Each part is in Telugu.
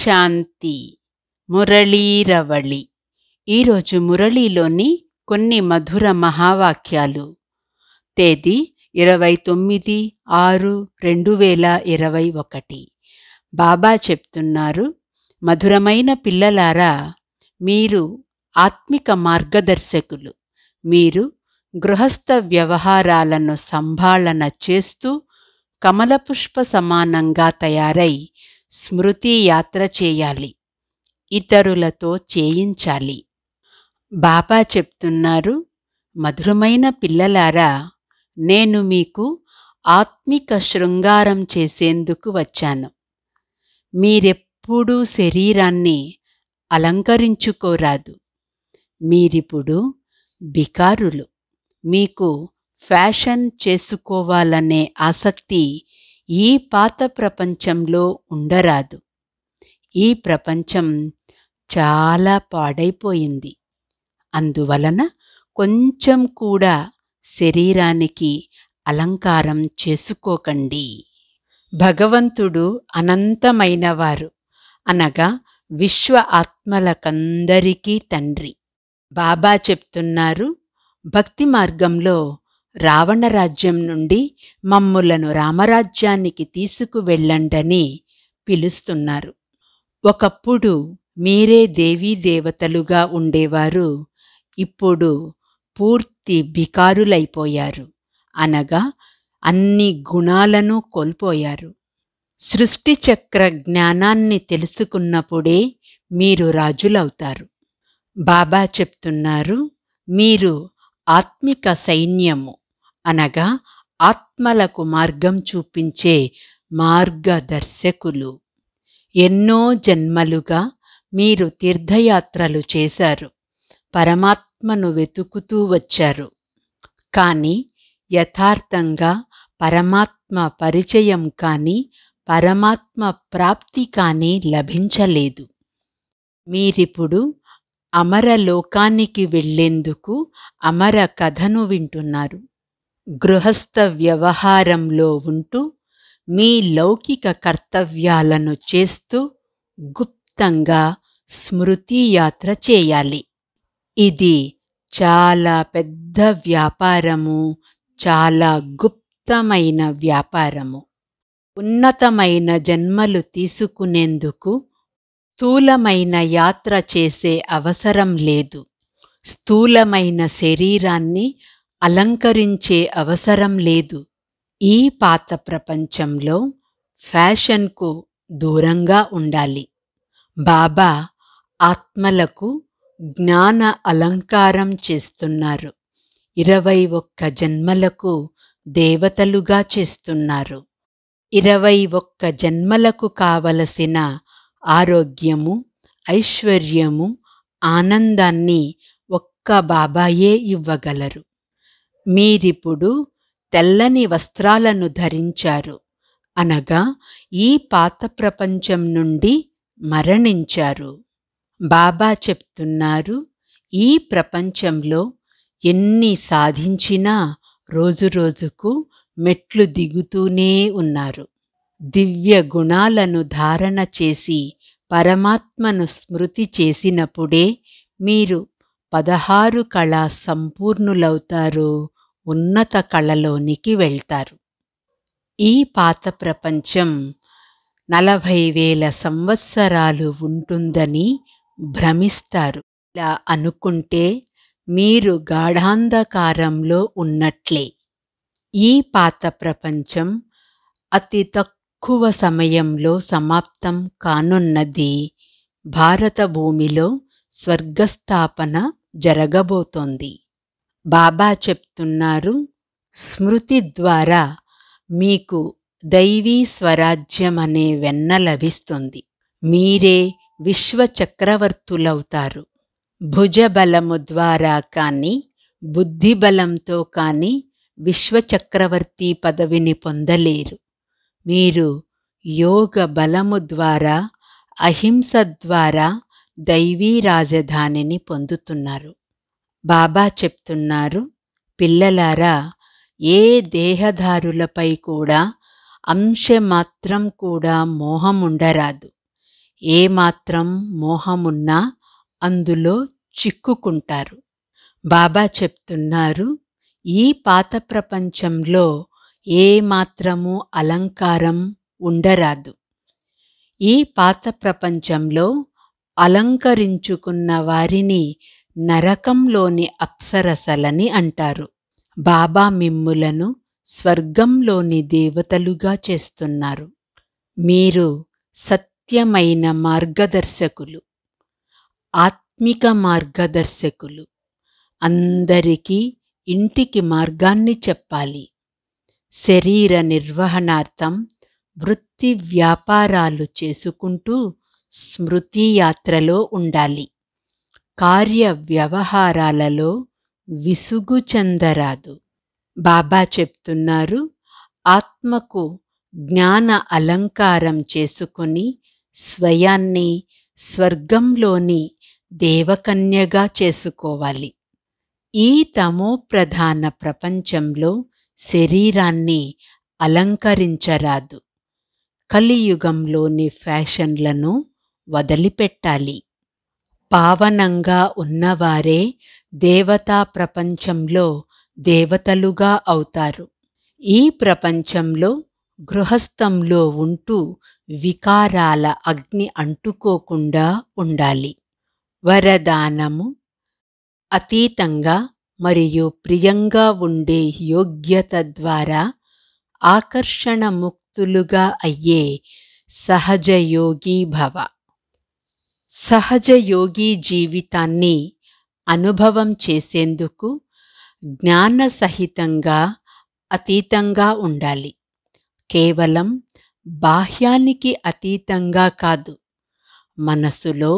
శాంతి మురళీరవళి ఈరోజు మురళీలోని కొన్ని మధుర మహావాక్యాలు తేదీ ఇరవై తొమ్మిది ఆరు రెండు వేల ఇరవై ఒకటి బాబా చెప్తున్నారు మధురమైన పిల్లలారా మీరు ఆత్మిక మార్గదర్శకులు మీరు గృహస్థ వ్యవహారాలను సంభాళన చేస్తూ కమలపుష్ప సమానంగా తయారై స్మృతి యాత్ర చేయాలి ఇతరులతో చేయించాలి బాబా చెప్తున్నారు మధురమైన పిల్లలారా నేను మీకు ఆత్మిక శృంగారం చేసేందుకు వచ్చాను మీరెప్పుడూ శరీరాన్ని అలంకరించుకోరాదు మీరిప్పుడు బికారులు మీకు ఫ్యాషన్ చేసుకోవాలనే ఆసక్తి ఈ పాత ప్రపంచంలో ఉండరాదు ఈ ప్రపంచం చాలా పాడైపోయింది అందువలన కొంచెం కూడా శరీరానికి అలంకారం చేసుకోకండి భగవంతుడు అనంతమైనవారు అనగా విశ్వ ఆత్మలకందరికీ తండ్రి బాబా చెప్తున్నారు భక్తి మార్గంలో రావణ రాజ్యం నుండి మమ్ములను రామరాజ్యానికి తీసుకువెళ్ళండని పిలుస్తున్నారు ఒకప్పుడు మీరే దేవీ దేవతలుగా ఉండేవారు ఇప్పుడు పూర్తి బికారులైపోయారు అనగా అన్ని గుణాలను కోల్పోయారు సృష్టి చక్ర జ్ఞానాన్ని తెలుసుకున్నప్పుడే మీరు రాజులవుతారు బాబా చెప్తున్నారు మీరు ఆత్మిక సైన్యము అనగా ఆత్మలకు మార్గం చూపించే మార్గదర్శకులు ఎన్నో జన్మలుగా మీరు తీర్థయాత్రలు చేశారు పరమాత్మను వెతుకుతూ వచ్చారు కానీ యథార్థంగా పరమాత్మ పరిచయం కానీ పరమాత్మ ప్రాప్తి కానీ లభించలేదు మీరిప్పుడు అమరలోకానికి వెళ్ళేందుకు అమర కథను వింటున్నారు గృహస్థ వ్యవహారంలో ఉంటూ మీ లౌకిక కర్తవ్యాలను చేస్తూ గుప్తంగా స్మృతియాత్ర చేయాలి ఇది చాలా పెద్ద వ్యాపారము చాలా గుప్తమైన వ్యాపారము ఉన్నతమైన జన్మలు తీసుకునేందుకు స్థూలమైన యాత్ర చేసే అవసరం లేదు స్థూలమైన శరీరాన్ని అలంకరించే అవసరం లేదు ఈ పాత ప్రపంచంలో ఫ్యాషన్కు దూరంగా ఉండాలి బాబా ఆత్మలకు జ్ఞాన అలంకారం చేస్తున్నారు ఇరవై ఒక్క జన్మలకు దేవతలుగా చేస్తున్నారు ఇరవై ఒక్క జన్మలకు కావలసిన ఆరోగ్యము ఐశ్వర్యము ఆనందాన్ని ఒక్క బాబాయే ఇవ్వగలరు మీరిప్పుడు తెల్లని వస్త్రాలను ధరించారు అనగా ఈ పాత ప్రపంచం నుండి మరణించారు బాబా చెప్తున్నారు ఈ ప్రపంచంలో ఎన్ని సాధించినా రోజురోజుకు మెట్లు దిగుతూనే ఉన్నారు దివ్య గుణాలను ధారణ చేసి పరమాత్మను స్మృతి చేసినప్పుడే మీరు పదహారు కళ సంపూర్ణులవుతారు ఉన్నత కళలోనికి వెళ్తారు ఈ పాత ప్రపంచం నలభై వేల సంవత్సరాలు ఉంటుందని భ్రమిస్తారు ఇలా అనుకుంటే మీరు గాఢాంధకారంలో ఉన్నట్లే ఈ పాత ప్రపంచం అతి తక్కువ సమయంలో సమాప్తం కానున్నది భారత భూమిలో స్వర్గస్థాపన జరగబోతోంది బాబా చెప్తున్నారు స్మృతి ద్వారా మీకు దైవీ స్వరాజ్యం అనే వెన్న లభిస్తుంది మీరే విశ్వ చక్రవర్తులవుతారు భుజబలము ద్వారా కానీ బుద్ధిబలంతో కానీ విశ్వచక్రవర్తి పదవిని పొందలేరు మీరు యోగ బలము ద్వారా అహింస ద్వారా దైవీ రాజధానిని పొందుతున్నారు బాబా చెప్తున్నారు పిల్లలారా ఏ దేహదారులపై కూడా అంశమాత్రం కూడా మోహం ఉండరాదు ఏమాత్రం మోహమున్నా అందులో చిక్కుకుంటారు బాబా చెప్తున్నారు ఈ పాత ప్రపంచంలో ఏమాత్రము అలంకారం ఉండరాదు ఈ పాత ప్రపంచంలో అలంకరించుకున్న వారిని నరకంలోని అప్సరసలని అంటారు బాబా మిమ్ములను స్వర్గంలోని దేవతలుగా చేస్తున్నారు మీరు సత్యమైన మార్గదర్శకులు ఆత్మిక మార్గదర్శకులు అందరికీ ఇంటికి మార్గాన్ని చెప్పాలి శరీర నిర్వహణార్థం వృత్తి వ్యాపారాలు చేసుకుంటూ స్మృతి యాత్రలో ఉండాలి కార్య వ్యవహారాలలో విసుగు చెందరాదు బాబా చెప్తున్నారు ఆత్మకు జ్ఞాన అలంకారం చేసుకొని స్వయాన్ని స్వర్గంలోని దేవకన్యగా చేసుకోవాలి ఈ తమో ప్రధాన ప్రపంచంలో శరీరాన్ని అలంకరించరాదు కలియుగంలోని ఫ్యాషన్లను వదిలిపెట్టాలి పావనంగా ఉన్నవారే దేవతా ప్రపంచంలో దేవతలుగా అవుతారు ఈ ప్రపంచంలో గృహస్థంలో ఉంటూ వికారాల అగ్ని అంటుకోకుండా ఉండాలి వరదానము అతీతంగా మరియు ప్రియంగా ఉండే యోగ్యత ద్వారా ఆకర్షణ ముక్తులుగా అయ్యే సహజయోగీభవ సహజ యోగి జీవితాన్ని అనుభవం చేసేందుకు జ్ఞాన సహితంగా అతీతంగా ఉండాలి కేవలం బాహ్యానికి అతీతంగా కాదు మనసులో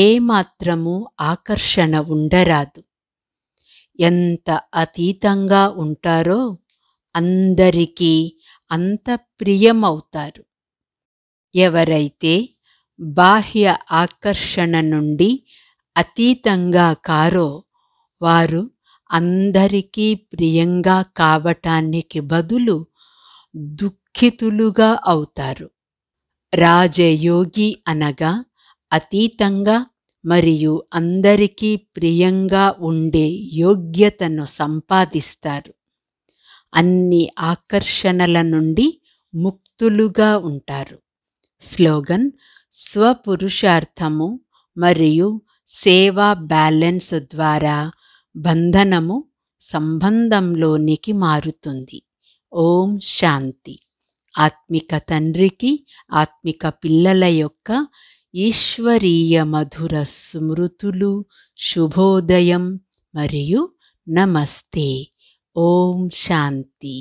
ఏమాత్రము ఆకర్షణ ఉండరాదు ఎంత అతీతంగా ఉంటారో అందరికీ అంత ప్రియమవుతారు ఎవరైతే బాహ్య ఆకర్షణ నుండి అతీతంగా కారో వారు అందరికీ ప్రియంగా కావటానికి బదులు దుఃఖితులుగా అవుతారు రాజయోగి అనగా అతీతంగా మరియు అందరికీ ప్రియంగా ఉండే యోగ్యతను సంపాదిస్తారు అన్ని ఆకర్షణల నుండి ముక్తులుగా ఉంటారు స్లోగన్ స్వపురుషార్థము మరియు సేవా బ్యాలెన్స్ ద్వారా బంధనము సంబంధంలోనికి మారుతుంది ఓం శాంతి ఆత్మిక తండ్రికి ఆత్మిక పిల్లల యొక్క ఈశ్వరీయ మధుర స్మృతులు శుభోదయం మరియు నమస్తే ఓం శాంతి